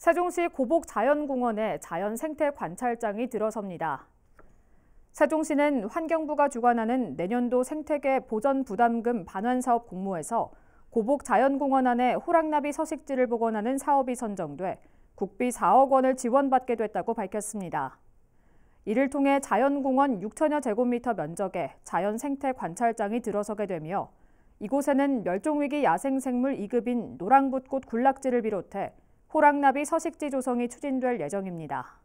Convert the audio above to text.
세종시 고복자연공원에 자연생태관찰장이 들어섭니다. 세종시는 환경부가 주관하는 내년도 생태계 보전 부담금 반환 사업 공모에서 고복 자연공원 안에 호랑나비 서식지를 복원하는 사업이 선정돼 국비 4억 원을 지원받게 됐다고 밝혔습니다. 이를 통해 자연공원 6천여 제곱미터 면적에 자연 생태 관찰장이 들어서게 되며 이곳에는 멸종위기 야생생물 2급인 노랑붓꽃 군락지를 비롯해 호랑나비 서식지 조성이 추진될 예정입니다.